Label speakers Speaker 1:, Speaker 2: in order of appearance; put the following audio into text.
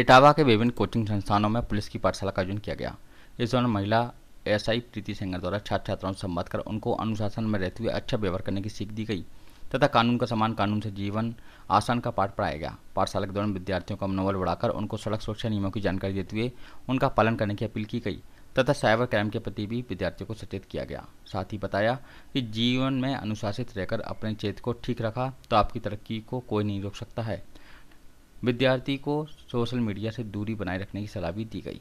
Speaker 1: इटावा के विभिन्न कोचिंग संस्थानों में पुलिस की पाठशाला का आयोजन किया गया इस दौरान महिला एसआई प्रीति सेंगर द्वारा छात्र छात्राओं से संवाद कर उनको अनुशासन में रहते हुए अच्छा व्यवहार करने की सीख दी गई तथा कानून का समान कानून से जीवन आसान का पाठ पढ़ाया गया पाठशाला के दौरान विद्यार्थियों का मनोबल बढ़ाकर उनको सड़क सुरक्षा नियमों की जानकारी देते हुए उनका पालन करने की अपील की गई तथा साइबर क्राइम के प्रति भी विद्यार्थियों को सचेत किया गया साथ ही बताया कि जीवन में अनुशासित रहकर अपने चेत को ठीक रखा तो आपकी तरक्की को कोई नहीं रोक सकता है विद्यार्थी को सोशल मीडिया से दूरी बनाए रखने की सलाह भी दी गई